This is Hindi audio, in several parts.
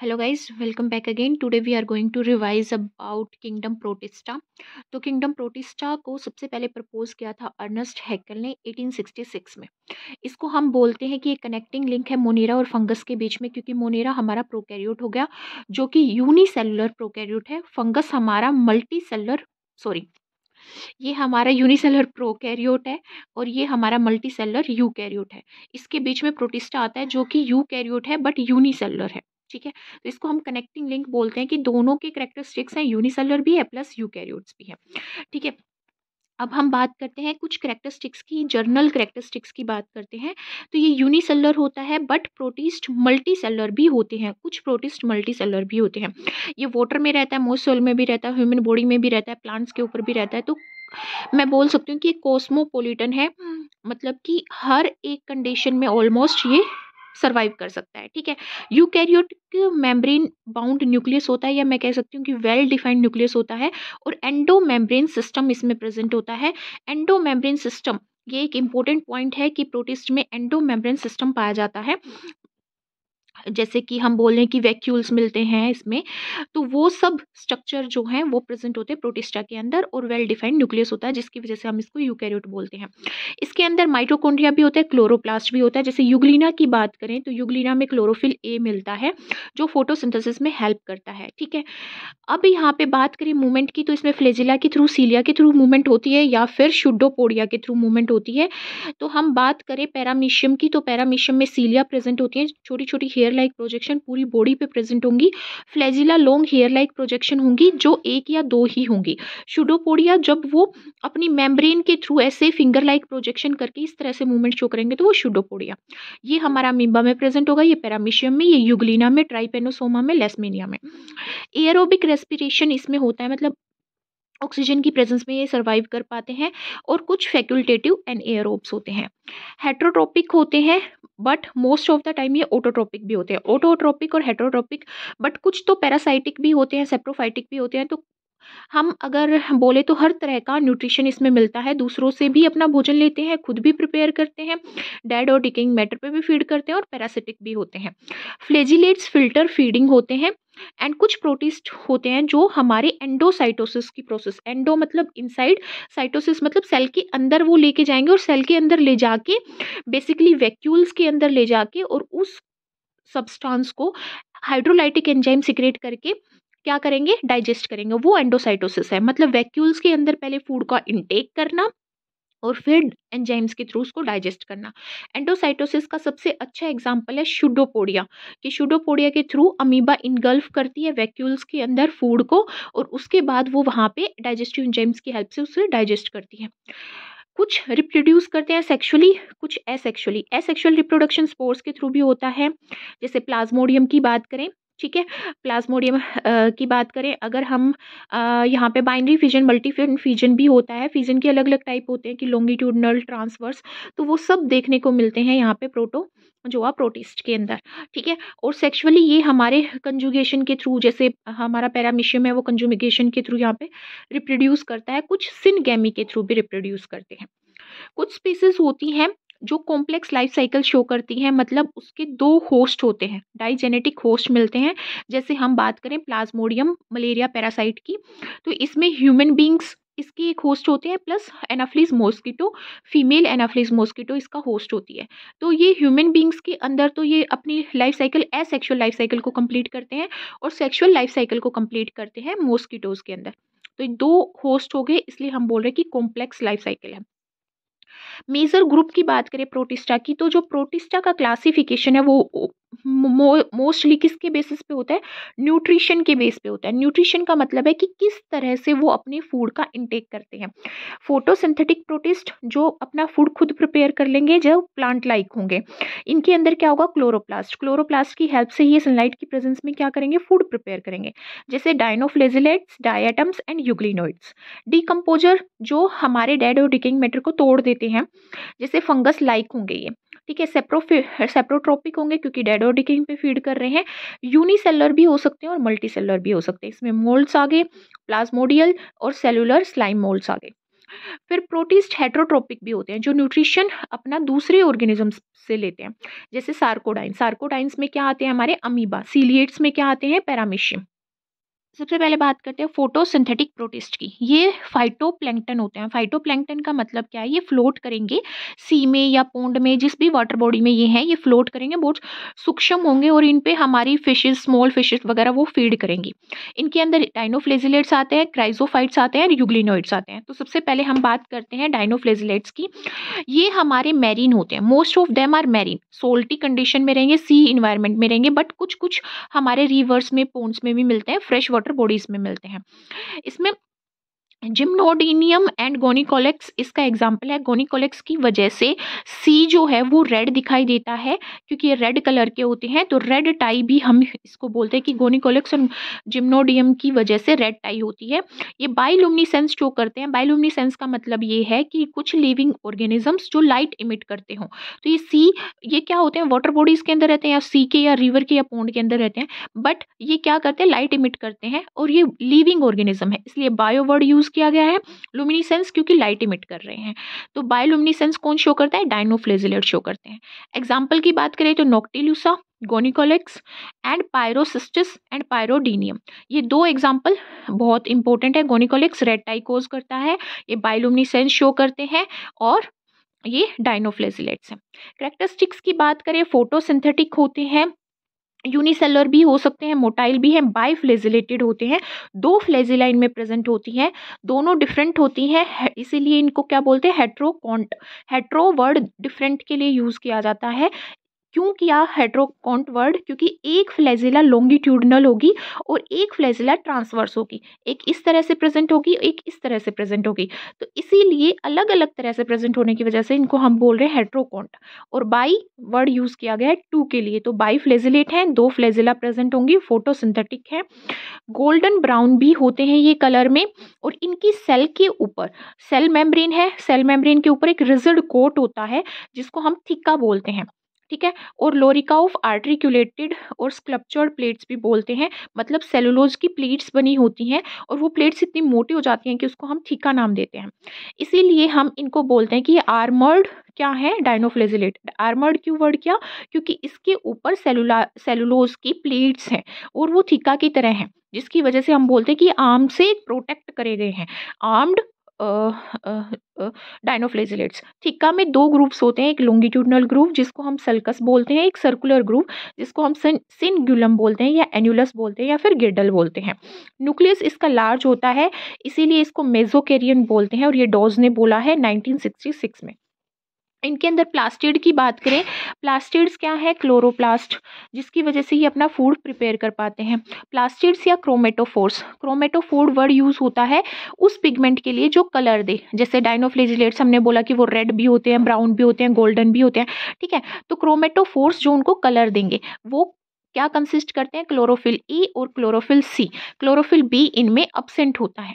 hello guys welcome back again today we are going to revise about kingdom Protista तो किंगडम प्रोटिस्टा को सबसे पहले प्रपोज किया था अर्नस्ट हैकल ने 1866 में इसको हम बोलते हैं कि एक कनेक्टिंग लिंक है मोनेरा और फंगस के बीच में क्योंकि मोनेरा हमारा प्रोकैरियोट हो गया जो कि यूनिसेलुलर प्रोकैरियोट है फंगस हमारा मल्टी सेलुलर सॉरी ये हमारा यूनिसेलर प्रोकैरियोट है और ये हमारा मल्टी सेलर यूकैरियोट है इसके बीच में प्रोटिस्टा आता है जो कि यूकैरियोट है बट यूनिसेलर है ठीक है तो इसको हम कनेक्टिंग लिंक बोलते हैं कि दोनों के करेक्टरिस्टिक्स हैं यूनिसेलर भी है प्लस यूकैरियोट्स भी है ठीक है अब हम बात करते हैं कुछ करेक्टरिस्टिक्स की जर्नल करेक्टरिस्टिक्स की बात करते हैं तो ये यूनिसेलर होता है बट प्रोटीस्ट मल्टी सेलर भी होते हैं कुछ प्रोटीस्ट मल्टी सेलर भी होते हैं ये वाटर में रहता है मोस्ट में भी रहता है ह्यूमन बॉडी में भी रहता है प्लांट्स के ऊपर भी रहता है तो मैं बोल सकती हूँ कि कॉस्मोपोलिटन है मतलब कि हर एक कंडीशन में ऑलमोस्ट ये सर्वाइव कर सकता है ठीक है यूकैरियोटिक मेम्ब्रेन बाउंड न्यूक्लियस होता है या मैं कह सकती हूँ कि वेल डिफाइंड न्यूक्लियस होता है और एंडो मेम्ब्रेन सिस्टम इसमें प्रेजेंट होता है एंडो मेम्ब्रेन सिस्टम ये एक इंपॉर्टेंट पॉइंट है कि प्रोटिस्ट में एंडो मेम्ब्रेन सिस्टम पाया जाता है जैसे कि हम बोल रहे हैं कि वैक्यूल्स मिलते हैं इसमें तो वो सब स्ट्रक्चर जो हैं वो प्रेजेंट होते हैं प्रोटिस्टा के अंदर और वेल डिफाइंड न्यूक्लियस होता है जिसकी वजह से हम इसको यूकैरियोट बोलते हैं इसके अंदर माइट्रोकोन्ड्रिया भी होता है क्लोरोप्लास्ट भी होता है जैसे युगलिना की बात करें तो युगलिना में क्लोरोफिल ए मिलता है जो फोटोसिंथेसिस में हेल्प करता है ठीक है अब यहाँ पर बात करें मूवमेंट की तो इसमें फ्लेजिला के थ्रू सीलिया के थ्रू मूवमेंट होती है या फिर शुडोपोडिया के थ्रू मूवमेंट होती है तो हम बात करें पैरामीशियम की तो पैरामीशियम में सीलिया प्रेजेंट होती है छोटी छोटी हेयर हेयर लाइक प्रोजेक्शन पूरी बॉडी पे प्रेजेंट होंगी flagella long hair like projection होंगी जो एक या दो ही होंगी शुडोपोडिया जब वो अपनी मेम्ब्रेन के थ्रू ऐसे फिंगर लाइक प्रोजेक्शन करके इस तरह से मूवमेंट शो करेंगे तो वो शुडोपोडिया ये हमारा मिम्बा में प्रेजेंट होगा ये पैरामिशियम में ये युगलिना में ट्राइपेनोसोमा में लेसमेनिया में एयरोबिक रेस्पिरेशन इसमें होता है मतलब ऑक्सीजन की प्रेजेंस में ये सर्वाइव कर पाते हैं और कुछ फैकुलटेटिव एंड एयरोब्स होते हैं हेट्रोट्रोपिक होते हैं but most of the time ये ओटोट्रोपिक भी होते हैं ओटोट्रोपिक और हेटरोट्रोपिक बट कुछ तो पैरासाइटिक भी होते हैं सेप्रोफाइटिक भी होते हैं तो हम अगर बोले तो हर तरह का न्यूट्रिशन इसमें मिलता है दूसरों से भी अपना भोजन लेते हैं खुद भी प्रिपेयर करते हैं डेड और डिकिंग मैटर पे भी फीड करते हैं और पैरासिटिक भी होते हैं फ्लेजिलेट्स फिल्टर फीडिंग होते हैं एंड कुछ प्रोटीस्ट होते हैं जो हमारे एंडोसाइटोसिस की प्रोसेस एंडो मतलब इनसाइड साइटोसिस मतलब सेल के अंदर वो लेके जाएंगे और सेल के अंदर ले जाके बेसिकली वैक्यूल्स के अंदर ले जाके और उस सब्सटेंस को हाइड्रोलाइटिक एंजाइम सिक्रेट करके क्या करेंगे डाइजेस्ट करेंगे वो एंडोसाइटोसिस है मतलब वैक्यूल्स के अंदर पहले फूड का इनटेक करना और फिर एंजाइम्स के थ्रू उसको डाइजेस्ट करना एंडोसाइटोसिस का सबसे अच्छा एग्जाम्पल है शुडोपोडिया कि शुडोपोडिया के थ्रू अमीबा इनगल्फ करती है वैक्यूल्स के अंदर फूड को और उसके बाद वो वहाँ पे डाइजेस्टिव एंजाइम्स की हेल्प से उसे डाइजेस्ट करती है कुछ रिप्रोड्यूस करते हैं सेक्सुअली कुछ एसेक्सुअली एसेक्सुअल रिप्रोडक्शन स्पोर्ट्स के थ्रू भी होता है जैसे प्लाज्मोडियम की बात करें ठीक है प्लाज्मोडियम की बात करें अगर हम यहाँ पे बाइनरी फिजन मल्टीफिन फिजन भी होता है फिजन के अलग अलग टाइप होते हैं कि लॉन्गिट्यूडनल ट्रांसवर्स तो वो सब देखने को मिलते हैं यहाँ पे प्रोटो जो जोआ प्रोटिस्ट के अंदर ठीक है और सेक्सुअली ये हमारे कंजुगेशन के थ्रू जैसे हमारा पैरामिशियम है वो कंजुगेशन के थ्रू यहाँ पे रिप्रोड्यूस करता है कुछ सिनगेमी के थ्रू भी रिप्रोड्यूस करते हैं कुछ स्पीसीज होती हैं जो कॉम्प्लेक्स लाइफ साइकिल शो करती है मतलब उसके दो होस्ट होते हैं डाइजेनेटिक होस्ट मिलते हैं जैसे हम बात करें प्लाज्मोडियम मलेरिया पैरासाइट की तो इसमें ह्यूमन बींग्स इसके एक होस्ट होते हैं plus Anopheles mosquito female Anopheles mosquito इसका होस्ट होती है तो ये ह्यूमन बींग्स के अंदर तो ये अपनी life cycle asexual life cycle को कंप्लीट करते हैं और सेक्शुअल लाइफ साइकिल को कंप्लीट करते हैं मॉस्किटोज़ के अंदर तो दो होस्ट हो गए इसलिए हम बोल रहे हैं कि कॉम्प्लेक्स लाइफ साइकिल है मेजर ग्रुप की बात करें प्रोटिस्टा की तो जो प्रोटिस्टा का क्लासिफिकेशन है वो मोस्टली किसके बेसिस पे होता है न्यूट्रिशन के बेस पे होता है न्यूट्रिशन का मतलब है कि किस तरह से वो अपने फूड का इंटेक करते हैं फोटोसिंथेटिक प्रोटिस्ट जो अपना फूड खुद प्रिपेयर कर लेंगे जो प्लांट लाइक होंगे इनके अंदर क्या होगा क्लोरोप्लास्ट क्लोरोप्लास्ट की हेल्प से ये सनलाइट की प्रेजेंस में क्या करेंगे फूड प्रिपेयर करेंगे जैसे dinoflagellates diatoms and euglenoids decomposer जो हमारे डेड और डिकिंग मैटर को तोड़ देते हैं जैसे फंगस लाइक होंगे ये ठीक है सेप्रोफि सेप्रोट्रोपिक होंगे क्योंकि डेड एडोडिकिंग पे फीड कर रहे हैं यूनिसेलर भी हो सकते हैं और मल्टी भी हो सकते हैं इसमें मोल्ड्स आ गए प्लाज्मोडियल और सेलुलर स्लाइम मोल्ड्स आ गए फिर प्रोटीस्ट हेट्रोट्रोपिक भी होते हैं जो न्यूट्रिशन अपना दूसरे ऑर्गेनिज्म से लेते हैं जैसे सार्कोडाइन सार्कोडाइंस में क्या आते हैं हमारे अमीबा सीलिएट्स में क्या आते हैं पैरामिशियम सबसे पहले बात करते हैं फोटोसिंथेटिक प्रोटिस्ट की ये फाइटोप्लैंकटन होते हैं फाइटोप्लैंकटन का मतलब क्या है ये फ्लोट करेंगे सी में या पोंड में जिस भी वाटर बॉडी में ये हैं ये फ्लोट करेंगे बहुत सूक्ष्म होंगे और इन पे हमारी फिशेज स्मॉल फिशेज वगैरह वो फीड करेंगी इनके अंदर डाइनोफ्लेजिलेट्स आते हैं क्राइजोफाइट्स आते हैं यूग्लिनोइड्स आते हैं तो सबसे पहले हम बात करते हैं डाइनोफ्लेजिलेट्स की ये हमारे मैरीन होते हैं most of them are marine salty condition में रहेंगे सी इन्वायरमेंट में रहेंगे बट कुछ कुछ हमारे रिवर्स में पोन्स में भी मिलते हैं फ्रेश वाटर वाटर बॉडीज़ में मिलते हैं इसमें जिम्नोडीनियम एंड गोनिकोलेक्स इसका एग्जाम्पल है गोनिकोलेक्स की वजह से सी जो है वो रेड दिखाई देता है क्योंकि ये रेड कलर के होते हैं तो रेड टाई भी हम इसको बोलते हैं कि गोनिकोलेक्स और जिम्नोडियम की वजह से रेड टाई होती है ये बाइलुमिनीसेंस शो करते हैं बाइलुमिनीसेंस का मतलब ये है कि कुछ लिविंग ऑर्गेनिजम्स जो लाइट इमिट करते हों तो ये सी ये क्या होते हैं वाटर बॉडीज़ के अंदर रहते हैं या सी के या रिवर के या पोंड के अंदर रहते हैं बट ये क्या करते हैं लाइट इमिट करते हैं और ये लिविंग ऑर्गेनिज्म है इसलिए बायोवर्ड यूज़ यूज़ किया गया है लुमिनीसेंस क्योंकि लाइट इमिट कर रहे हैं तो बायोलुमिनीसेंस कौन शो करता है डायनोफ्लेजिलेट शो करते हैं एग्जाम्पल की बात करें तो नोक्टिल्यूसा गोनिकोलेक्स एंड पायरोसिस्टिस एंड पायरोडीनियम ये दो एग्जाम्पल बहुत इंपॉर्टेंट है गोनिकोलेक्स रेड टाइकोज करता है ये बायोलुमिनीसेंस शो करते हैं और ये डायनोफ्लेजिलेट्स हैं करेक्टरिस्टिक्स की बात करें फोटोसिंथेटिक होते हैं यूनिसेलर भी हो सकते हैं मोटाइल भी हैं बाई फ्लेजिलेटेड होते हैं दो फ्लेजिला इनमें प्रेजेंट होती हैं दोनों डिफरेंट होती हैं इसीलिए इनको क्या बोलते हैं हेट्रोकॉन्ट हेट्रो वर्ड डिफरेंट के लिए यूज़ किया जाता है क्यों किया हेट्रोकॉन्ट वर्ड क्योंकि एक फ्लैजिला लॉन्गिट्यूडनल होगी और एक फ्लैजिला ट्रांसवर्स होगी एक इस तरह से प्रेजेंट होगी एक इस तरह से प्रेजेंट होगी तो इसीलिए अलग अलग तरह से प्रेजेंट होने की वजह से इनको हम बोल रहे हैं हेट्रोकॉन्ट और बाई वर्ड यूज़ किया गया है टू के लिए तो बाई फ्लेजिलेट हैं दो फ्लेजिला प्रेजेंट होंगी फोटो सिंथेटिक है गोल्डन ब्राउन भी होते हैं ये कलर में और इनकी सेल के ऊपर सेल मेम्ब्रेन है सेल मेम्ब्रेन के ऊपर एक रिजल्ड कोट होता है जिसको हम थिक्का बोलते हैं ठीक है और लोरिका ऑफ आर्ट्रिकुलेटेड और स्कल्पचर्ड प्लेट्स भी बोलते हैं मतलब सेलुलोज की प्लेट्स बनी होती हैं और वो प्लेट्स इतनी मोटी हो जाती हैं कि उसको हम ठीका नाम देते हैं इसीलिए हम इनको बोलते हैं कि ये आर्मर्ड क्या है डायनोफ्लेजिलेटेड आर्मर्ड क्यों वर्ड क्या क्योंकि इसके ऊपर सेलुला सेलुलोज की प्लेट्स हैं और वो थीका की तरह हैं जिसकी वजह से हम बोलते हैं कि आर्म से प्रोटेक्ट करे गए हैं आर्म्ड डाइनोफ्लेजिलेट्स थिक्का में दो ग्रुप्स होते हैं एक लॉन्गिट्यूडनल ग्रुप जिसको हम सल्कस बोलते हैं एक सर्कुलर ग्रुप जिसको हम सिनगुलम बोलते हैं या एनुलस बोलते हैं या फिर गिडल बोलते हैं न्यूक्लियस इसका लार्ज होता है इसीलिए इसको मेजोकेरियन बोलते हैं और ये डॉज ने बोला है नाइनटीन में इनके अंदर प्लास्टिड की बात करें प्लास्टिड्स क्या है क्लोरोप्लास्ट जिसकी वजह से ये अपना फूड प्रिपेयर कर पाते हैं प्लास्टिड्स या क्रोमेटोफोर्स क्रोमेटोफोर वर्ड यूज़ होता है उस पिगमेंट के लिए जो कलर दे जैसे डायनोफ्लेजिलेट्स हमने बोला कि वो रेड भी होते हैं ब्राउन भी होते हैं गोल्डन भी होते हैं ठीक है तो क्रोमेटोफोर्स जो उनको कलर देंगे वो क्या कंसिस्ट करते हैं क्लोरोफिल ई e और क्लोरोफिल सी क्लोरोफिल बी इनमें अपसेंट होता है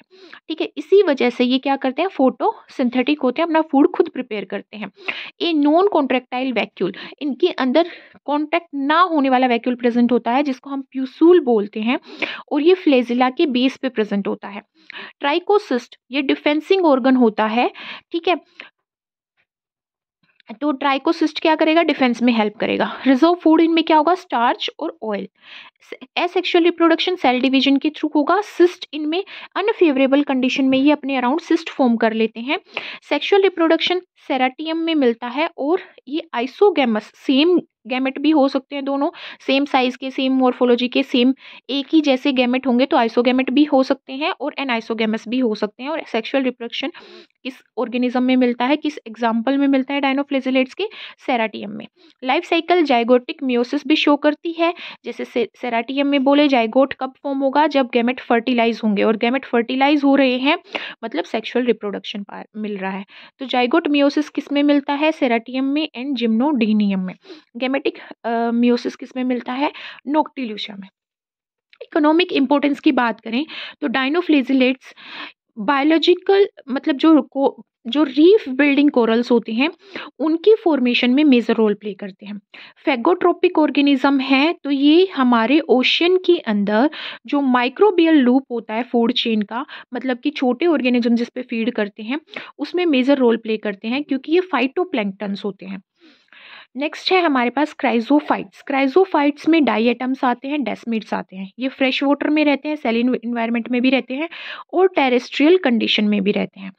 ठीक है इसी वजह से ये क्या करते हैं फोटो सिंथेटिक होते हैं अपना फूड खुद प्रिपेयर करते हैं ए नॉन कॉन्ट्रेक्टाइल वैक्यूल इनके अंदर कॉन्ट्रैक्ट ना होने वाला वैक्यूल प्रेजेंट होता है जिसको हम प्यूसूल बोलते हैं और ये फ्लेजिला के बेस पे प्रेजेंट होता है ट्राइकोसिस्ट ये डिफेंसिंग ऑर्गन होता है ठीक है तो ट्राइकोसिस्ट क्या करेगा डिफेंस में हेल्प करेगा रिजर्व फूड इनमें क्या होगा स्टार्च और oil asexual reproduction cell division के थ्रू होगा सिस्ट इनमें अनफेवरेबल कंडीशन में ही अपने अराउंड सिस्ट फॉर्म कर लेते हैं सेक्सुअल रिप्रोडक्शन सेराटियम में मिलता है और ये आइसोगेमस सेम गैमेट भी हो सकते हैं दोनों सेम साइज़ के सेम मोर्फोलॉजी के सेम एक ही जैसे गैमेट होंगे तो आइसोगेमेट भी हो सकते हैं और एनाइसोगैमस भी हो सकते हैं और सेक्सुअल रिप्रोडक्शन किस ऑर्गेनिज्म में मिलता है किस एग्जाम्पल में मिलता है डायनोफ्लेजिलेट्स के सेराटियम में लाइफ साइकिल जाइगोटिक म्योसिस भी शो करती है जैसे से, सेराटियम में बोले जाइगोट कब फॉर्म होगा जब गैमेट फर्टिलाइज होंगे और गैमेट फर्टिलाइज हो रहे हैं मतलब सेक्शुअल रिप्रोडक्शन मिल रहा है तो जाइगोट म्योसिस किस में मिलता है सेराटियम में एंड जिम्नोडीनियम में सिस्टेमेटिक म्यूसिस uh, किस में मिलता है नोक्टिल्यूशा में इकोनॉमिक इम्पोर्टेंस की बात करें तो डाइनोफ्लेजिलेट्स बायोलॉजिकल मतलब जो को जो रीफ बिल्डिंग कोरल्स होते हैं उनकी फॉर्मेशन में मेजर रोल प्ले करते हैं फेगोट्रोपिक ऑर्गेनिज्म है तो ये हमारे ओशियन के अंदर जो माइक्रोबियल लूप होता है फूड चेन का मतलब कि छोटे ऑर्गेनिज्म जिस पे फीड करते हैं उसमें मेजर रोल प्ले करते हैं क्योंकि ये फाइटो होते हैं नेक्स्ट है हमारे पास क्राइजोफाइट्स क्राइजोफाइट्स में डाइएटम्स आते हैं डेस्मिट्स आते हैं ये फ्रेश वाटर में रहते हैं सेलिन इन्वायरमेंट में भी रहते हैं और टेरेस्ट्रियल कंडीशन में भी रहते हैं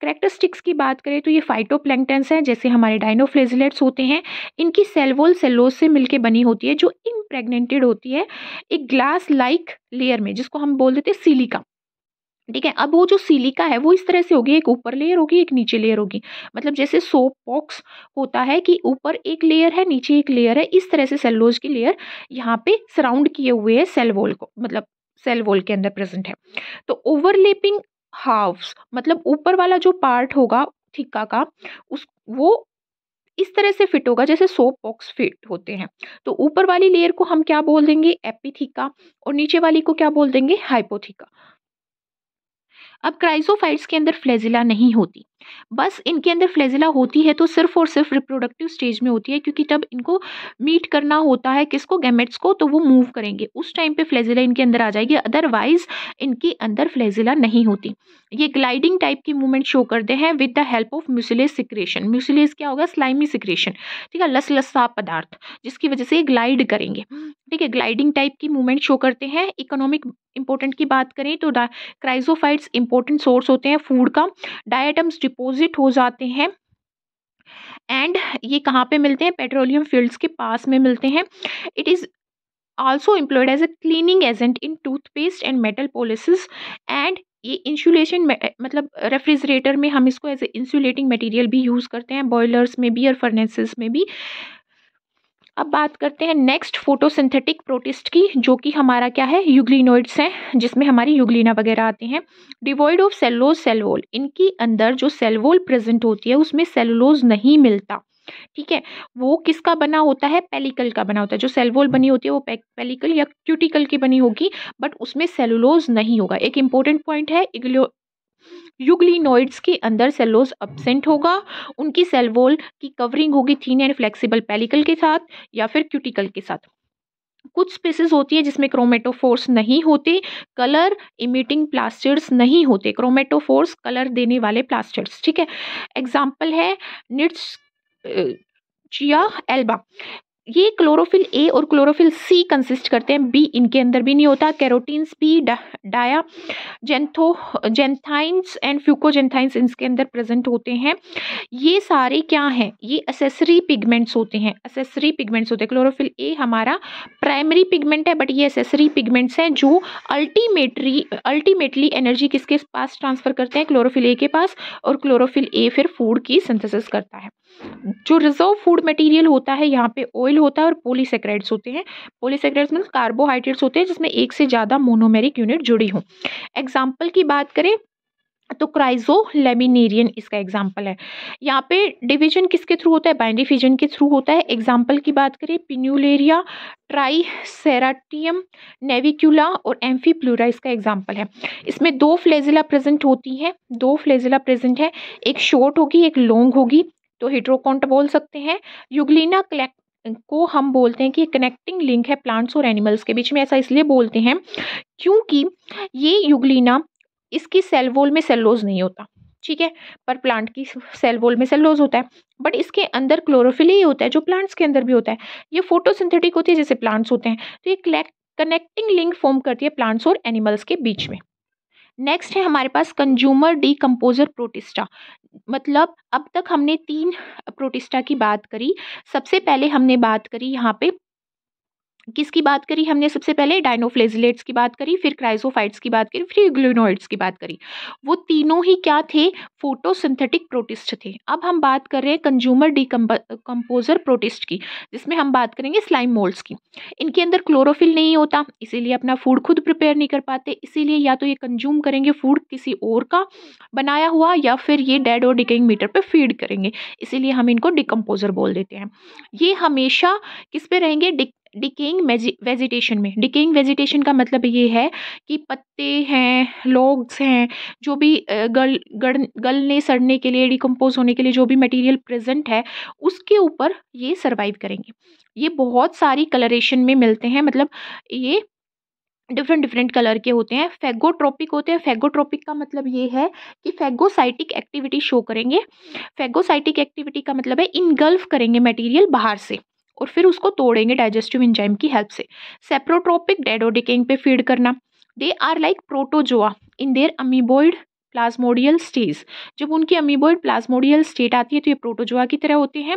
करेक्टरस्टिक्स की बात करें तो ये फाइटो हैं जैसे हमारे डाइनोफ्लेजिलेट्स होते हैं इनकी सेलवोल सेलोज से मिलकर बनी होती है जो इम्प्रेगनेंटेड होती है एक ग्लास लाइक लेयर में जिसको हम बोल देते हैं सिलिका ठीक है अब वो जो सिलिका है वो इस तरह से होगी एक ऊपर लेयर होगी एक नीचे लेयर होगी मतलब जैसे सोप बॉक्स होता है कि ऊपर एक लेयर है नीचे एक लेयर है इस तरह से सेलोज की लेयर यहाँ पे सराउंड किए हुए है सेल वॉल को मतलब सेल वॉल के अंदर प्रेजेंट है तो ओवरलेपिंग हाव्स मतलब ऊपर वाला जो पार्ट होगा ठिक्का का उस वो इस तरह से फिट होगा जैसे सोप बॉक्स फिट होते हैं तो ऊपर वाली लेयर को हम क्या बोल देंगे एपीथिका और नीचे वाली को क्या बोल देंगे हाइपोथिका अब क्राइसोफाइट्स के अंदर फ्लेजिला नहीं होती बस इनके अंदर फ्लेजिला होती है तो सिर्फ और सिर्फ रिप्रोडक्टिव स्टेज में होती है क्योंकि तब इनको मीट करना होता है किसको गैमेट्स को तो वो मूव करेंगे उस टाइम पे फ्लेजिला इनके अंदर आ जाएगी अदरवाइज इनके अंदर फ्लेजिला नहीं होती ये ग्लाइडिंग टाइप की मूवमेंट शो करते हैं with the help of mucilage secretion mucilage क्या होगा स्लाइमी सिक्रेशन ठीक है लस लस्सा पदार्थ जिसकी वजह से ये ग्लाइड करेंगे ठीक है ग्लाइडिंग टाइप की मूवमेंट शो करते हैं इकोनॉमिक इंपॉर्टेंट की बात करें तो क्राइजोफाइट्स इंपॉर्टेंट सोर्स होते हैं फूड का डायटम्स डिपोजिट हो जाते हैं एंड ये कहाँ पे मिलते हैं पेट्रोलियम फील्ड्स के पास में मिलते हैं it is also employed as a cleaning agent in toothpaste and metal polishes and ये इंसुलेशन मतलब रेफ्रिजरेटर में हम इसको एज ए इंसुलेटिंग मटेरियल भी यूज़ करते हैं बॉयलर्स में भी और फर्नेसिस में भी अब बात करते हैं नेक्स्ट फोटोसिंथेटिक प्रोटिस्ट की जो कि हमारा क्या है यूग्लिनोइड्स हैं जिसमें हमारी यूग्लिना वगैरह आते हैं डिवॉइड ऑफ सेलोज सेलवोल इनके अंदर जो सेलवोल प्रेजेंट होती है उसमें सेलुलोज नहीं मिलता ठीक है वो किसका बना होता है पेलिकल का बना होता है जो सेलवोल बनी होती है वो पेलिकल या क्यूटिकल की बनी होगी बट उसमें सेलुलोज नहीं होगा एक इंपॉर्टेंट पॉइंट है यूग्लिनोइड्स के अंदर सेलोस अब्सेंट होगा उनकी सेलवोल की कवरिंग होगी थीन एंड फ्लेक्सिबल पेलिकल के साथ या फिर क्यूटिकल के साथ कुछ स्पेसिस होती है जिसमें क्रोमेटोफोर्स नहीं होते कलर इमिटिंग प्लास्टर्स नहीं होते क्रोमेटोफोर्स कलर देने वाले प्लास्टर्स ठीक है एग्जाम्पल है निट्स चिया एल्बा ये क्लोरोफिल ए और क्लोरोफिल सी कंसिस्ट करते हैं बी इनके अंदर भी नहीं होता कैरोटीन्स भी डा, डाया जेंथो जेंथाइंस एंड फ्यूकोजेंथाइंस इनके अंदर प्रेजेंट होते हैं ये सारे क्या हैं ये असेसरी पिगमेंट्स होते हैं असेसरी पिगमेंट्स होते हैं क्लोरोफिल ए हमारा प्राइमरी पिगमेंट है बट ये असेसरी पिगमेंट्स हैं जो अल्टीमेटली अल्टीमेटली एनर्जी किसके पास ट्रांसफ़र करते हैं क्लोरोफिल ए के पास और क्लोरोफिल ए फिर फूड की सिंथेसिस करता है जो रिजर्व फूड मटेरियल होता है यहाँ पे ऑयल होता है और पोलीसेक्राइड्स होते हैं पोलीसेक्राइड्स मतलब कार्बोहाइड्रेट्स होते हैं जिसमें एक से ज़्यादा मोनोमेरिक यूनिट जुड़ी हो एग्जाम्पल की बात करें तो क्राइजो लेमिनेरियन इसका एग्जाम्पल है यहाँ पे डिवीजन किसके थ्रू होता है बाइंडिफिजन के थ्रू होता है एग्जाम्पल की बात करें पिन्यूलेरिया ट्राईसेराटियम नेविक्यूला और एम्फीप्लूरा इसका एग्जाम्पल है इसमें दो फ्लेजिला प्रेजेंट होती हैं दो फ्लेजिला प्रेजेंट है एक शॉर्ट होगी एक लॉन्ग होगी तो हिड्रोकॉन्ट बोल सकते हैं युगलिना को हम बोलते हैं कि कनेक्टिंग लिंक है प्लांट्स और एनिमल्स के बीच में ऐसा इसलिए बोलते हैं क्योंकि ये युगलीना इसकी सेल वॉल में सेलोज नहीं होता ठीक है पर प्लांट की सेल वॉल में सेलोज होता है बट इसके अंदर क्लोरोफिल ही होता है जो प्लांट्स के अंदर भी होता है ये फोटोसिंथेटिक होती है जैसे प्लांट्स होते हैं तो ये कनेक्टिंग लिंक फॉर्म करती है प्लांट्स और एनिमल्स के बीच में नेक्स्ट है हमारे पास कंज्यूमर डीकम्पोजर प्रोटिस्टा मतलब अब तक हमने तीन प्रोटिस्टा की बात करी सबसे पहले हमने बात करी यहाँ पे किसकी बात करी हमने सबसे पहले डायनोफ्लेजिलेट्स की बात करी फिर क्राइजोफाइट्स की बात करी फिर ग्लूनोइड्स की बात करी वो तीनों ही क्या थे फोटोसिंथेटिक प्रोटिस्ट थे अब हम बात कर रहे हैं कंज्यूमर डिकम्पोजर प्रोटिस्ट की जिसमें हम बात करेंगे स्लाइम मोल्ड्स की इनके अंदर क्लोरोफिल नहीं होता इसीलिए अपना फूड खुद प्रिपेयर नहीं कर पाते इसीलिए या तो ये कंज्यूम करेंगे फूड किसी और का बनाया हुआ या फिर ये डेड और डिकेइंग मीटर पर फीड करेंगे इसीलिए हम इनको डिकम्पोजर बोल देते हैं ये हमेशा किस पे रहेंगे डिकेइंग वेजिटेशन में डिकेइंग वेजिटेशन का मतलब ये है कि पत्ते हैं लॉग्स हैं जो भी गल गल गलने सड़ने के लिए डिकम्पोज होने के लिए जो भी मटेरियल प्रेजेंट है उसके ऊपर ये सर्वाइव करेंगे ये बहुत सारी कलरेशन में मिलते हैं मतलब ये डिफरेंट डिफरेंट कलर के होते हैं फेगोट्रोपिक होते हैं फेगोट्रोपिक का मतलब ये है कि फेगोसाइटिक एक्टिविटी शो करेंगे फेगोसाइटिक एक्टिविटी का मतलब है इनगल्फ करेंगे मटेरियल बाहर से और फिर उसको तोड़ेंगे डाइजेस्टिव इंजाइम की हेल्प से सेप्रोट्रोपिक डेडोडिकेंग पे फीड करना they are like protozoa in their amoeboid plasmodial stage जब उनकी अमीबोइड प्लाज्मोडियल स्टेट आती है तो ये प्रोटोजोआ की तरह होते हैं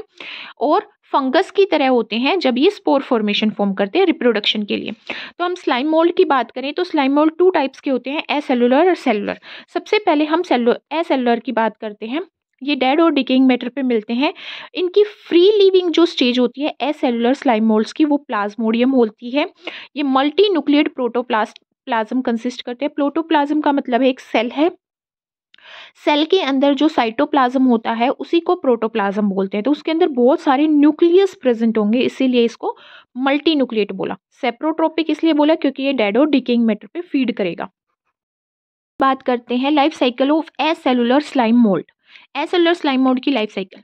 और फंगस की तरह होते हैं जब ये स्पोर फॉर्मेशन फॉर्म करते हैं रिप्रोडक्शन के लिए तो हम स्लाइम मोल्ड की बात करें तो स्लाइम मोल्ड टू टाइप्स के होते हैं ए सेलुलर और सेलुलर सबसे पहले हम सेलुलर ए सेलुलर की बात करते हैं ये डेड और डिकेइंग मैटर पे मिलते हैं इनकी फ्री लिविंग जो स्टेज होती है ए सेलुलर स्लाइम मोल्ड्स की वो प्लाज्मोडियम होती है ये multinucleate protoplast plasm consist करते हैं प्रोटोप्लाज्म का मतलब है एक सेल है सेल के अंदर जो साइटोप्लाज्म होता है उसी को प्रोटोप्लाज्म बोलते हैं तो उसके अंदर बहुत सारे न्यूक्लियस प्रेजेंट होंगे इसीलिए इसको मल्टी न्यूक्लिएट बोला सेप्रोट्रोपिक इसलिए बोला क्योंकि ये डेड और डिकेइंग मैटर पे फीड करेगा बात करते हैं life cycle of acellular slime mould acellular slime mould की life cycle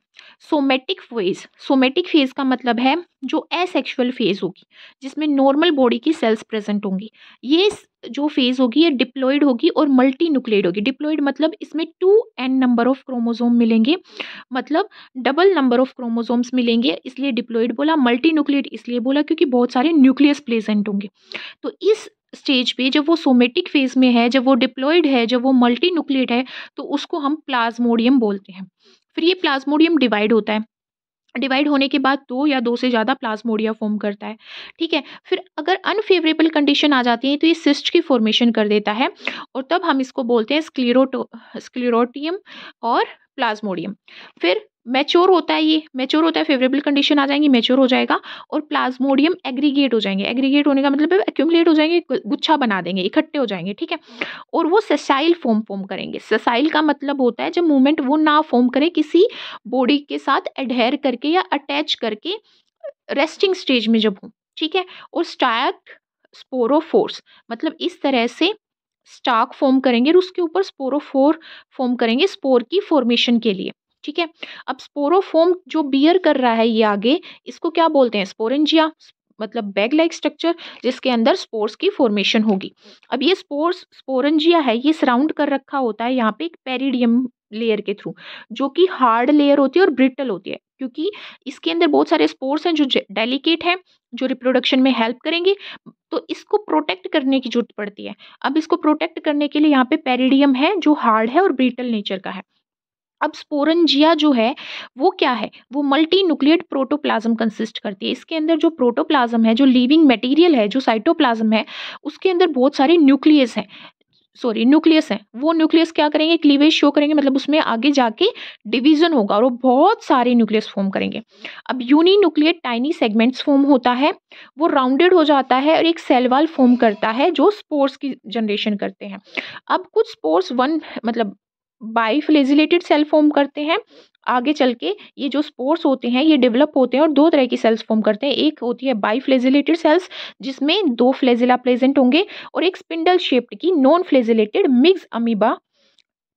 somatic phase somatic phase का मतलब है जो एसेक्सुअल फेज होगी जिसमें नॉर्मल बॉडी की सेल्स प्रेजेंट होंगी ये जो फेज होगी ये डिप्लॉयड होगी और मल्टी न्यूक्लियड होगी डिप्लॉयड मतलब इसमें two N number of chromosome मिलेंगे मतलब डबल नंबर ऑफ क्रोमोजोम्स मिलेंगे इसलिए डिप्लॉयड बोला मल्टी न्यूक्लियड इसलिए बोला क्योंकि बहुत सारे न्यूक्लियस प्रेजेंट होंगे तो इस स्टेज पे जब वो सोमेटिक फेज में है जब वो डिप्लॉयड है जब वो मल्टी न्यूक्लियट है तो उसको हम प्लाज्मोडियम बोलते हैं फिर ये प्लाज्मोडियम डिवाइड होता है डिवाइड होने के बाद दो या दो से ज़्यादा प्लाज्मोडिया फॉर्म करता है ठीक है फिर अगर अनफेवरेबल कंडीशन आ जाती है तो ये सिस्ट की फॉर्मेशन कर देता है और तब हम इसको बोलते हैं स्क्लेरोटो स्क्लेरोटियम और प्लाज्मोडियम फिर मैच्योर होता है ये मैच्योर होता है फेवरेबल कंडीशन आ जाएंगी मैच्योर हो जाएगा और प्लाज्मोडियम एग्रीगेट हो जाएंगे एग्रीगेट होने का मतलब एक्यूमलेट हो जाएंगे गुच्छा बना देंगे इकट्ठे हो जाएंगे ठीक है और वो ससाइल फॉर्म फॉर्म करेंगे ससाइल का मतलब होता है जब मूवमेंट वो ना फॉर्म करें किसी बॉडी के साथ एडहेयर करके या अटैच करके रेस्टिंग स्टेज में जब हों ठीक है और स्टार्क स्पोरोफोर्स मतलब इस तरह से स्टार्क फॉर्म करेंगे और उसके ऊपर स्पोरोफोर फॉर्म करेंगे स्पोर की फॉर्मेशन के लिए ठीक है अब स्पोरोफोम जो बियर कर रहा है ये आगे इसको क्या बोलते हैं स्पोरेंजिया मतलब बैग लाइक स्ट्रक्चर जिसके अंदर स्पोर्स की फॉर्मेशन होगी अब ये स्पोर्स स्पोरेंजिया है ये सराउंड कर रखा होता है यहाँ पे एक पेरिडियम लेयर के थ्रू जो कि हार्ड लेयर होती है और ब्रिटल होती है क्योंकि इसके अंदर बहुत सारे स्पोर्स हैं जो डेलिकेट हैं जो रिप्रोडक्शन में हेल्प करेंगे तो इसको प्रोटेक्ट करने की जरूरत पड़ती है अब इसको प्रोटेक्ट करने के लिए यहाँ पे पेरिडियम है जो हार्ड है और ब्रिटल नेचर का है अब स्पोरनजिया जो है वो क्या है वो मल्टी न्यूक्लियड प्रोटोप्लाज्म कंसिस्ट करती है इसके अंदर जो प्रोटोप्लाज्म है जो लिविंग मटेरियल है जो साइटोप्लाज्म है उसके अंदर बहुत सारे न्यूक्लियस हैं सॉरी न्यूक्लियस है वो न्यूक्लियस क्या करेंगे क्लीवेज शो करेंगे मतलब उसमें आगे जाके डिवीजन होगा और वो बहुत सारे न्यूक्लियस फॉर्म करेंगे अब uninuclear tiny segments form होता है वो राउंडेड हो जाता है और एक सेल फॉर्म करता है जो स्पोर्स की जनरेशन करते हैं अब कुछ स्पोर्स वन मतलब बाई फ्लेजिलेटेड सेल फॉर्म करते हैं आगे चल के ये जो स्पोर्स होते हैं ये डेवलप होते हैं और दो तरह की सेल्स फॉर्म करते हैं एक होती है बाई फ्लेजिलेटेड सेल्स जिसमें दो फ्लेजिला प्रेजेंट होंगे और एक स्पिंडल शेप्ड की non flagellated myxamoeba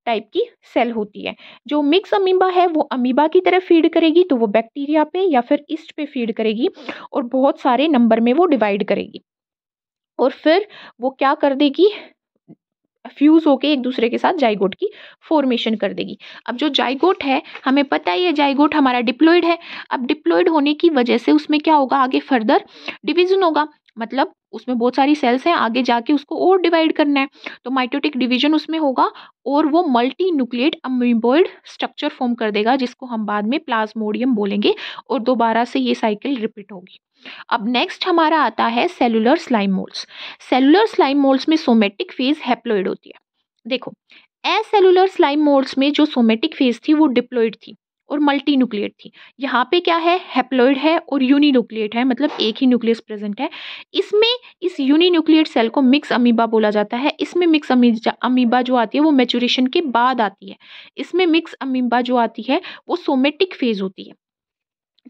type की सेल होती है जो मिक्स अमीबा है वो अमीबा की तरह फीड करेगी तो वो बैक्टीरिया पे या फिर ईस्ट पे फीड करेगी और बहुत सारे नंबर में वो डिवाइड करेगी और फिर वो क्या कर देगी फ्यूज होके एक दूसरे के साथ जाइगोट की फॉर्मेशन कर देगी अब जो जाइगोट है हमें पता ही है जाइगोट हमारा डिप्लॉयड है अब डिप्लॉयड होने की वजह से उसमें क्या होगा आगे फर्दर डिवीजन होगा मतलब उसमें बहुत सारी सेल्स हैं आगे जाके उसको और डिवाइड करना है तो माइटोटिक डिवीजन उसमें होगा और वो multinucleate amoeboid structure form कर देगा जिसको हम बाद में प्लाज्मोडियम बोलेंगे और दोबारा से ये साइकिल रिपीट होगी अब नेक्स्ट हमारा आता है cellular slime moulds cellular slime moulds में सोमेटिक फेज हैप्लोइड होती है देखो ए सेलुलर स्लाइम मोल्ड्स में जो सोमेटिक फेज थी वो डिप्लोइड थी और मल्टी न्यूक्लियट थी यहाँ पे क्या है हैप्लोइड है और यूनी न्यूक्लियट है मतलब एक ही न्यूक्लियस प्रेजेंट है इसमें इस यूनी न्यूक्लियट सेल को मिक्स अमीबा बोला जाता है इसमें मिक्स अमीबा जो आती है वो मेचुरेशन के बाद आती है इसमें मिक्स अमीबा जो आती है वो सोमेटिक फेज होती है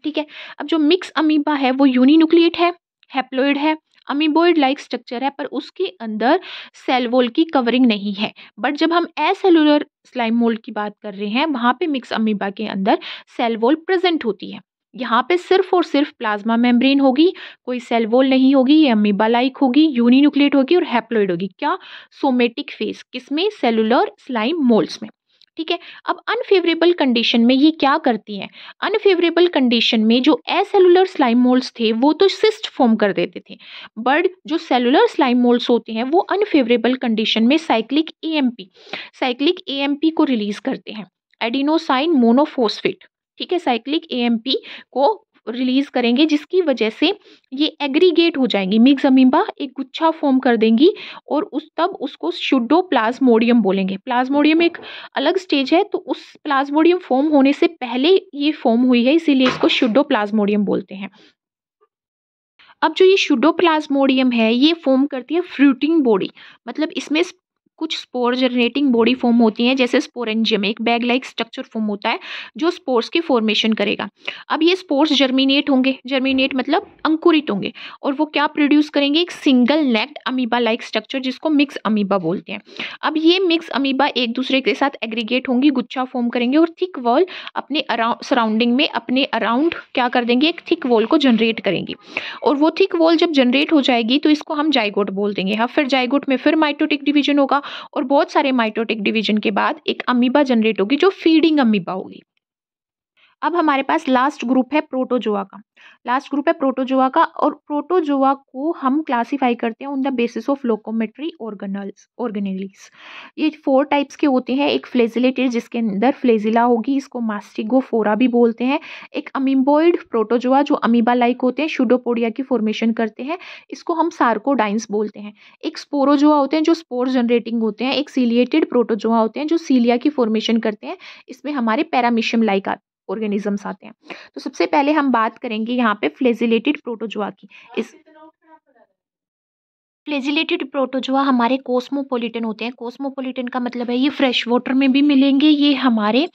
ठीक है अब जो मिक्स अमीबा है वो यूनी न्यूक्लियट है हैप्लोइड है अमीबोइड लाइक स्ट्रक्चर है पर उसके अंदर सेल वॉल की कवरिंग नहीं है बट जब हम एसेलुलर स्लाइम मोल्ड की बात कर रहे हैं वहाँ पे मिक्स अमीबा के अंदर सेल वॉल प्रेजेंट होती है यहाँ पे सिर्फ और सिर्फ प्लाज्मा मेम्ब्रेन होगी कोई सेल वॉल नहीं होगी ये अमीबा लाइक होगी यूनिन्यूक्लिएट होगी और हैप्लोइड होगी क्या सोमेटिक फेस किसमें सेलुलर स्लाइम मोल्ड्स में ठीक है अब अनफेवरेबल कंडीशन में ये क्या करती हैं अनफेवरेबल कंडीशन में जो एसेलुलर स्लाइम मोल्ड्स थे वो तो सिस्ट फॉर्म कर देते थे बट जो सेलुलर स्लाइम मोल्ड्स होते हैं वो अनफेवरेबल कंडीशन में साइक्लिक एएमपी साइक्लिक एएमपी को रिलीज करते हैं एडिनोसाइन मोनोफोस्फेट ठीक है साइक्लिक एएमपी को रिलीज़ करेंगे जिसकी वजह से ये एग्रीगेट हो जाएंगी मिक्स अमीबा एक गुच्छा फॉर्म कर देंगी और उस तब उसको शुडो प्लाज्मोडियम बोलेंगे प्लाज्मोडियम एक अलग स्टेज है तो उस प्लाज्मोडियम फॉर्म होने से पहले ये फॉर्म हुई है इसीलिए इसको शुडो प्लाज्मोडियम बोलते हैं अब जो ये शुडो प्लाज्मोडियम है ये फॉर्म करती है फ्रूटिंग बॉडी मतलब इसमें कुछ स्पोर जनरेटिंग बॉडी फॉर्म होती हैं जैसे स्पोरेंजियम एक बैग लाइक स्ट्रक्चर फॉर्म होता है जो स्पोर्स की फॉर्मेशन करेगा अब ये स्पोर्स जर्मिनेट होंगे जर्मिनेट मतलब अंकुरित होंगे और वो क्या प्रोड्यूस करेंगे एक single naked amoeba like structure जिसको मिक्स अमीबा बोलते हैं अब ये मिक्स अमीबा एक दूसरे के साथ एग्रीगेट होंगी गुच्छा फॉर्म करेंगे और थिक वॉल अपने सराउंडिंग में अपने अराउंड क्या कर देंगे एक थिक वॉल को जनरेट करेंगी और वो थिक वॉल जब जनरेट हो जाएगी तो इसको हम जाइगोट बोल देंगे हाँ फिर जाइगोट में फिर माइटोटिक डिवीजन होगा और बहुत सारे माइटोटिक डिवीजन के बाद एक अमीबा जनरेट होगी जो फीडिंग अमीबा होगी अब हमारे पास लास्ट ग्रुप है प्रोटोजोआ का लास्ट ग्रुप है प्रोटोजोआ का और प्रोटोजोआ को हम क्लासीफाई करते हैं on the basis of locomotory organelles organelles ये फोर टाइप्स के होते हैं एक फ्लेजिलेटेड जिसके अंदर फ्लेजिला होगी इसको मास्टिगोफोरा भी बोलते हैं एक अमीम्बोइड प्रोटोजोआ जो अमीबा लाइक होते हैं शुडोपोडिया की फॉर्मेशन करते हैं इसको हम सार्कोडाइंस बोलते हैं एक स्पोरोजोआ होते हैं जो स्पोर जनरेटिंग होते हैं एक सीलिएटेड प्रोटोजोआ होते हैं जो सीलिया की फॉर्मेशन करते हैं इसमें हमारे पैरामिशियम लाइक आते ऑर्गेनिजम्स आते हैं तो सबसे पहले हम बात करेंगे यहाँ पे फ्लेजिलेटेड प्रोटोजोआ की इस फ्लेजिलेटेड प्रोटोजोआ हमारे कोस्मोपोलिटन होते हैं कोस्मोपोलिटन का मतलब है ये फ्रेश वाटर में भी मिलेंगे ये हमारे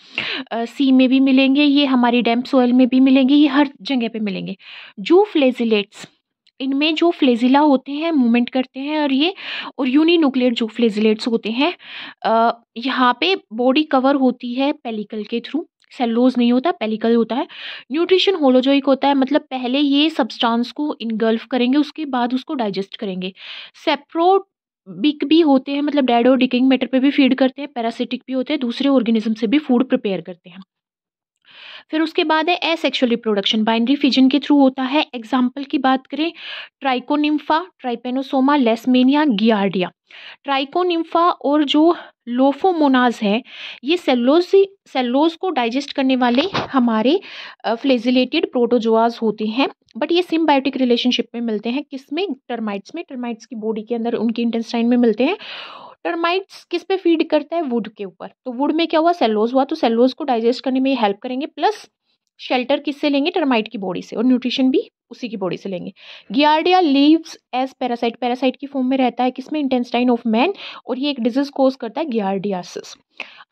आ, सी में भी मिलेंगे ये हमारे डैम्प सोयल में भी मिलेंगे ये हर जगह पे मिलेंगे जो फ्लेजिलेट्स इनमें जो फ्लेजिला होते हैं मूवमेंट करते हैं और ये और यूनिन्यूक्लियर जो फ्लेजिलेट्स होते हैं यहाँ पे बॉडी कवर होती है पेलिकल के थ्रू सेलोज नहीं होता पेलिकल होता है न्यूट्रिशन होलोजोइक होता है मतलब पहले ये सब्सटांस को इनगल्फ करेंगे उसके बाद उसको डाइजेस्ट करेंगे सेप्रो बिक भी होते हैं मतलब डेड और डिकिंग मैटर पे भी फीड करते हैं पैरासिटिक भी होते हैं दूसरे ऑर्गेनिज्म से भी फूड प्रिपेयर करते हैं फिर उसके बाद है एसेक्सुअल रिप्रोडक्शन बाइनरी फिजन के थ्रू होता है एग्जाम्पल की बात करें Trichonympha Trypanosoma Leishmania Giardia Trichonympha और जो लोफोमोनाज हैं ये सेलोज सेलोज को डाइजेस्ट करने वाले हमारे फ्लेजिलेटेड प्रोटोजोआज होते हैं बट ये सिम्बायोटिक रिलेशनशिप में मिलते हैं किस में टर्माइट्स में टर्माइट्स की बॉडी के अंदर उनके इंटेस्टाइन में मिलते हैं टर्माइट्स किस पे फीड करता है वुड के ऊपर तो वुड में क्या हुआ सेलोज हुआ तो सेलोज को डाइजेस्ट करने में हेल्प करेंगे प्लस शेल्टर किससे लेंगे टर्माइट की बॉडी से और न्यूट्रिशन भी उसी की बॉडी से लेंगे Giardia lives as parasite parasite की फॉर्म में रहता है किसमें इंटेस्टाइन ऑफ मैन और ये एक डिजीज कोज करता है गियार्डियासिस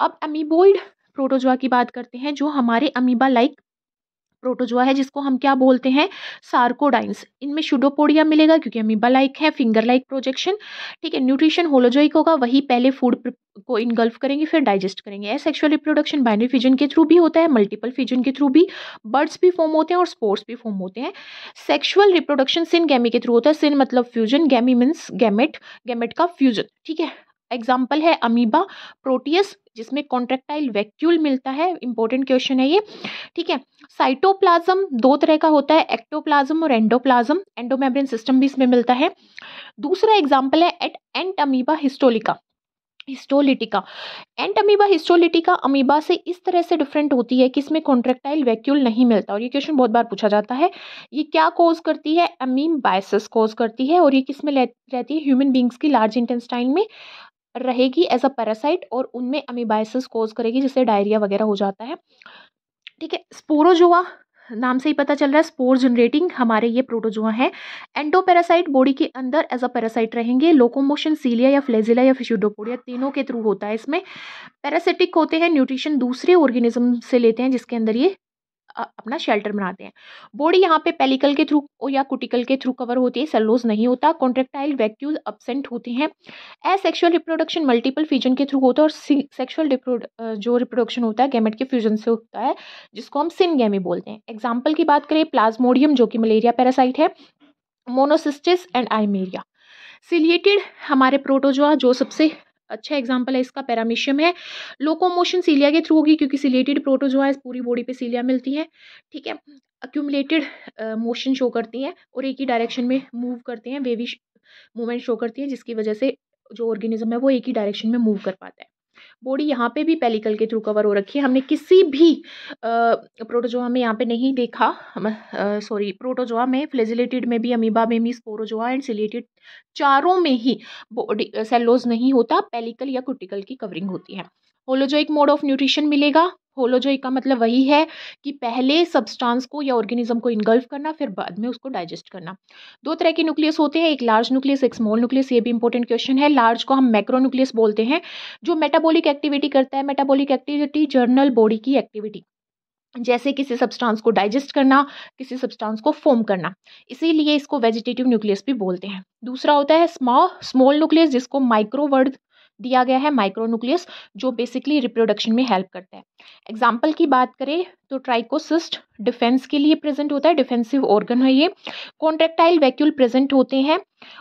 अब अमीबोइड प्रोटोजोआ की बात करते हैं जो हमारे अमीबा लाइक प्रोटोजोआ है जिसको हम क्या बोलते हैं सार्कोडाइंस इनमें शुडोपोडिया मिलेगा क्योंकि अमीबा लाइक है फिंगर लाइक प्रोजेक्शन ठीक है न्यूट्रिशन होलोजोइक होगा वही पहले फूड को इनगल्फ करेंगे फिर डाइजेस्ट करेंगे सेक्शुअल रिप्रोडक्शन बाइनरी फिजन के थ्रू भी होता है मल्टीपल फिजन के थ्रू भी बर्ड्स भी फॉर्म होते हैं और स्पोर्ट्स भी फॉर्म होते हैं सेक्सुअल रिप्रोडक्शन सिन गैमी के थ्रू होता है सिन मतलब fusion gamy means gamete gamete का फ्यूजन ठीक है एग्जाम्पल है अमीबा प्रोटियस जिसमें कॉन्ट्रेक्टाइल वैक्यूल मिलता है इंपॉर्टेंट क्वेश्चन है ये ठीक है साइटोप्लाज्म दो तरह का होता है एक्टोप्लाज्म और एंडोप्लाज्म एंडोमेब्रेन सिस्टम भी इसमें मिलता है दूसरा एग्जाम्पल है ent Entamoeba histolytica histolytica Entamoeba histolytica amoeba से इस तरह से डिफरेंट होती है कि इसमें कॉन्ट्रेक्टाइल वैक्यूल नहीं मिलता और ये क्वेश्चन बहुत बार पूछा जाता है ये क्या कोज करती है अमीम बायसिस कोज करती है और ये किस में रहती है ह्यूमन बींग्स की लार्ज इंटेस्टाइन में रहेगी एज अ पैरासाइट और उनमें अमीबाइसिस कोज करेगी जिससे डायरिया वगैरह हो जाता है ठीक है स्पोरोजुआ नाम से ही पता चल रहा है स्पोर जनरेटिंग हमारे ये प्रोटोजोआ हैं एंडोपेरासाइट बॉडी के अंदर एज अ पैरासाइट रहेंगे लोकोमोशन सीलिया या फ्लेजिला या फिशुडोपोडिया तीनों के थ्रू होता है इसमें पैरासिटिक होते हैं न्यूट्रिशन दूसरे ऑर्गेनिज्म से लेते हैं जिसके अंदर ये अपना शेल्टर बनाते हैं बॉडी यहाँ पे पेलिकल के थ्रू या कुटिकल के थ्रू कवर होती है सेलोज नहीं होता कॉन्ट्रेक्टाइल वैक्यूल अपसेंट होते हैं सेक्शुअल रिप्रोडक्शन मल्टीपल फ्यूजन के थ्रू होता है और सेक्शुअल जो रिप्रोडक्शन होता है गैमेट के फ्यूजन से होता है जिसको हम गैमी बोलते हैं एग्जाम्पल की बात करें प्लाज्मोडियम जो कि मलेरिया पैरासाइट है मोनोसिस्टिस एंड आईमेरिया सिलिएटेड हमारे प्रोटोजोआ जो सबसे अच्छा एग्जाम्पल है इसका पैरामीशियम है लोकोमोशन सीलिया के थ्रू होगी क्योंकि सिलेटेड प्रोटोजोआ पूरी बॉडी पे सीलिया मिलती है ठीक है अक्यूमलेटेड मोशन शो करती हैं और एक ही डायरेक्शन में मूव करते हैं वेवी मूवमेंट शो करती हैं जिसकी वजह से जो ऑर्गेनिज्म है वो एक ही डायरेक्शन में मूव कर पाता है बॉडी यहाँ पे भी पेलिकल के थ्रू कवर हो रखी है हमने किसी भी प्रोटोजोआ में यहाँ पे नहीं देखा सॉरी प्रोटोजोआ में फ्लेजिलेटेड में भी अमीबा में भी स्पोरोजोआ एंड सिलेटेड चारों में ही बॉडी सेलोज नहीं होता पेलिकल या क्रिटिकल की कवरिंग होती है होलोजोइक मोड ऑफ न्यूट्रिशन मिलेगा होलोजोई का मतलब वही है कि पहले सब्सटेंस को या ऑर्गेनिज्म को इनगल्फ करना फिर बाद में उसको डाइजेस्ट करना दो तरह के न्यूक्लियस होते हैं एक लार्ज न्यूक्लियस एक स्मॉल न्यूक्लियस ये भी इंपॉर्टेंट क्वेश्चन है लार्ज को हम मैक्रो न्यूक्लियस बोलते हैं जो मेटाबॉलिक एक्टिविटी करता है मेटाबॉलिक एक्टिविटी जर्नल बॉडी की एक्टिविटी जैसे किसी सब्सटेंस को डाइजेस्ट करना किसी सब्सटेंस को फॉर्म करना इसीलिए इसको वेजिटेटिव न्यूक्लियस भी बोलते हैं दूसरा होता है स्मॉल स्मॉल न्यूक्लियस जिसको माइक्रोवर्ड दिया गया है माइक्रोन्यूक्लियस जो बेसिकली रिप्रोडक्शन में हेल्प करता है एग्जाम्पल की बात करें तो ट्राइकोसिस्ट डिफेंस के लिए प्रेजेंट होता है डिफेंसिव ऑर्गन है ये कॉन्ट्रेक्टाइल वैक्यूल प्रेजेंट होते हैं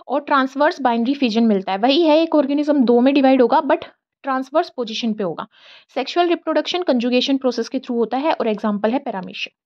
और ट्रांसवर्स बाइंड्री फिजन मिलता है वही है एक ऑर्गेनिज्म दो में डिवाइड होगा बट ट्रांसवर्स पोजिशन पे होगा सेक्शुअल रिप्रोडक्शन कंजुगेशन प्रोसेस के थ्रू होता है और एग्जाम्पल है पैरामीशिया